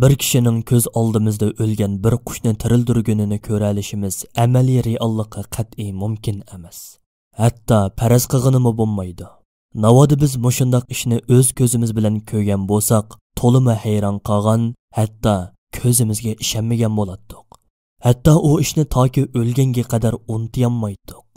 bir kishining ko'z oldimizda o'lgan bir qushni tirildirgunini ko'ralishimiz amaliy reallikqa qat'iy mumkin emas hatto paraz qilg'inimi bo'lmaydi navodi biz mushundoq ishni o'z ko'zimiz bilan ko'rgan bo'lsak to'lima hayron qolgan hatto ko'zimizga ishonmagan bo'lardik hatto u ishni toki o'lganga qadar unutolmaydik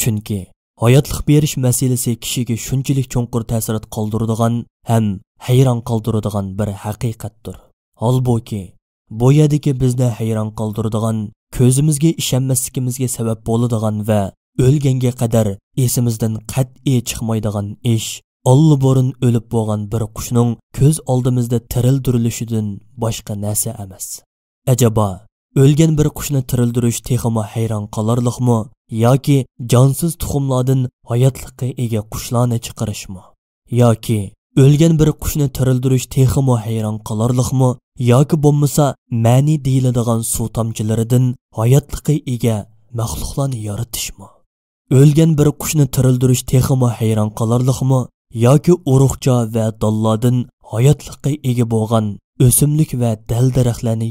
chunki hayotliq berish masalasi kishiga shunchalik cho'nqur ta'sirat qoldiradigan ham hayron qoldiradigan bir haqiqatdir holbuki bu yerdagi bizni hayron qoldiradigan ko'zimizga ishonmasligimizga sabab bo'ladigan va o'lganga qadar esimizdan qat'iy chiqmaydigan ish olliburun o'lib bo'lgan bir qushning ko'z oldimizda tiriltirilishidan boshqa narsa emas ajabo o'lgan bir qushni tirildirish texmi hayron qolarliqmi yoki jonsiz tuxumlardan hayotlikqa ega qushlarni chiqarishmi yoki o'lgan bir qushni tirildirish teximo hayron qolarliqmi yoki bo'lmasa ma'ni deyiladigan suv tomchilaridan hayotliqqa ega maxluqlarni mı? o'lgan bir qushni tirildirish teximo hayron qolarliqmi yoki urug'cha va dollodin hayotliqqa ega bo'lgan o'simlik va dal daraxtlarni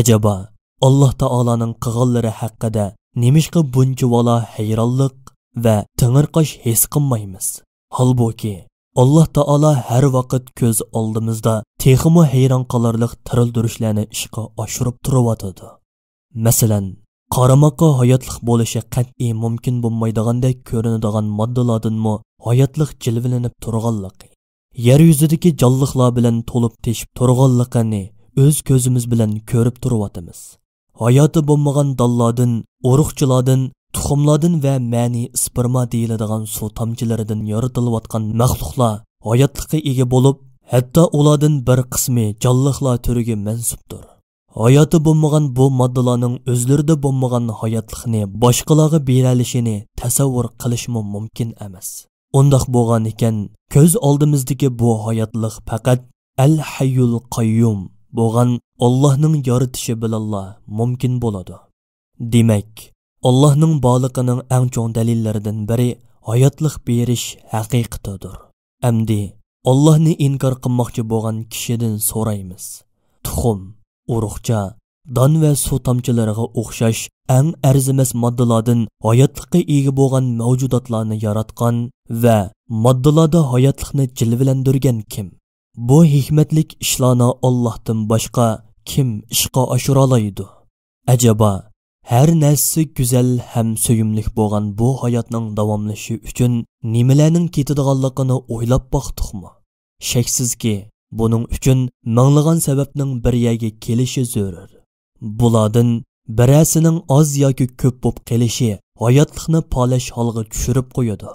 Acaba Allah alloh taoloning qilganlari haqida nemishqa buncha vola hayronliq va tingirqosh his qilmaymiz holbuki alloh taolo har vaqt ko'z oldimizda texmu hayron qolarliq tirildirishlarni ishga oshirib turyotidi masalan qaramoqqa hayotliq bo'lishi qat'iy mumkin bo'lmaydigandek ko'rinadigan moddalardinmi hayotliq jilvilanib turganligi yer yuzidagi jonliqlar bilan to'lib teshib turganligini o'z ko'zimiz bilan ko'rib turyotimiz hayoti bo'lmagan dollardin urug'chilardin tuxumlardan va ma'ni isperma deyiladigan suv tomchilaridan yoritilayotgan maxluqlar hayotlikqa ega bo'lib hatto ulardan bir qismi jonliqlar turiga mansubdir hayoti bo'lmagan bu moddalarning o'zlarida bo'lmagan hayotlikni boshqalarga beralishini tasavvur qilishmi mumkin emas undoq bo'lgan ekan ko'z oldimizdagi bu hayotlik faqat al hayyul qayyum bo'lgan ollohning yoritishi bilanla mumkin bo'ladi demak Allohning boliqining eng cho'ng dalillaridan biri hayotliq berish haqiqatidir. Amdi Allohni inkor qilmoqchi bo'lgan kishidan so'raymiz. Tuxum, urug'cha, don va suv tomchilariga o'xshash eng arzimas moddalardan hayotlikka ega bo'lgan mavjudotlarni yaratgan va moddalarda hayotlikni jilvilandirgan kim? Bu hikmatlik ishlarni Allohdan boshqa kim ishqa oshira oladi? Ajaba Hər nəsə gözəl həm söyümlük bolğan bu həyatın davamlışı üçün nimələrin ketidiganlığını oylab baxdıqmı? Şəksizki, buning uchun minglığan sababning bir yerga kelishi zarur. Bulardan birasining oz yoki ko'p bo'lib qelishi hayotlikni палаш holga tushirib qo'yadi.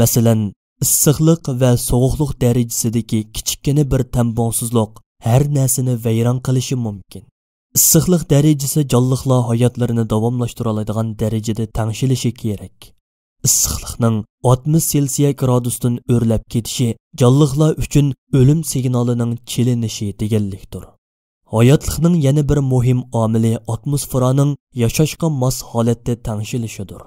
Masalan, issiqlik va sovuqlik darajasidagi kichikkina bir tambonsizlik har narsani vayron qilishi mumkin. issiqlik darajasi jonliqlar hayotlarini davomlashtiroladigan darajada tangshilishi kerak issiqlikning 60 selsiya gradusdan o'rlab ketishi jonliqlar uchun o'lim signalining chilinishi deganlikdir hayotlikning yana bir muhim omili atmosferaning yashashga mos holatda tangshilishidir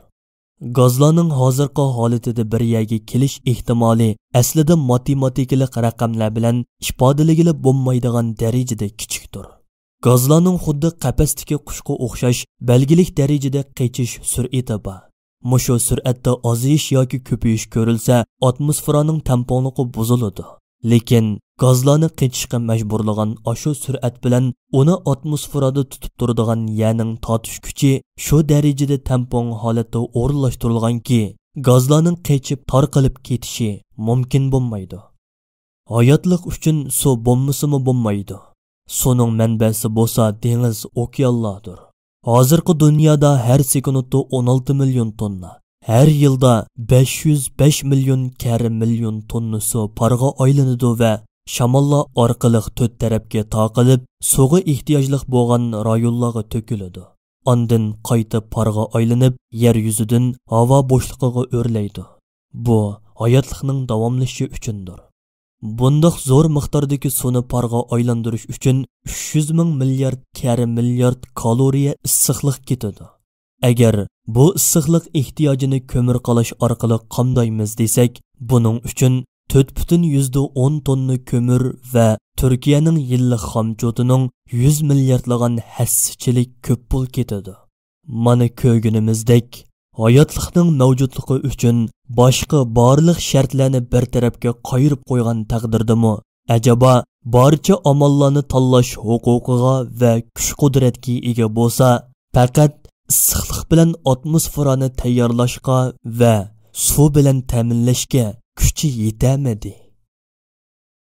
gazlarning hozirgi holatida bir yaga kelish ehtimoli aslida matematikalik raqamlar bilan ifodalagili bo'lmaydigan darajada kichikdir Gazlarning xuddi qafasdagi qushga o'xshash belgilik darajada qaychish sur'ati bor. Mushu sur'atda oziyish yoki ko'payish ko'rilsa, atmosferaning tamponligi buziladi. Lekin gazlarni qaychishga majburlagan ashu sur'at bilan uni atmosferada tutib turadigan yaning totish kuchi shu darajada tampon holatda o'rnatilganki, gazlarning qaychib tarqalib ketishi mumkin bo'lmaydi. Hayotlik uchun suv bo'lmasimi bo'lmaydi. Suning manbasi bo'lsa dengiz, okeanlardir. Hozirgi dunyoda har sekunda 16 миллион тонна, har yilda 505 million kari million tonnasi parga aylanadi ва shamollar orqali to'rt tarafga taqilib, suvga ehtiyojli bo'lgan rayonlarga to'kiladi. Ondan qaytib parga aylanib, ер yuzidan havo bo'shliqiga o'rlaydi. Бу hayotlikning davomlashi uchundir. bundoq zo'r miqdordagi suvni parga aylantirish uchun 300 ming milliard kari milliard kaloriya issiqlik ketadi agar bu issiqlik ehtiyojini ko'mir qalash orqali qamdaymiz desak buning uchun 4 tonna ko'mir va turkiyaning yillik xomchotining 100 milliardlig'an hassichilik ko'p pul ketadi mana ko'rganimizdek hayotlikning mavjudligi uchun boshqa barliq shartlarni bir tarafga qoyirib qo'ygan taqdirdami ajaba barcha omollarni tanlash huquqiga va kuch qudratga ega bo'lsa faqat issiqlik bilan atmosferani tayyorlashga va suv bilan ta'minlashga kuchi yetamidi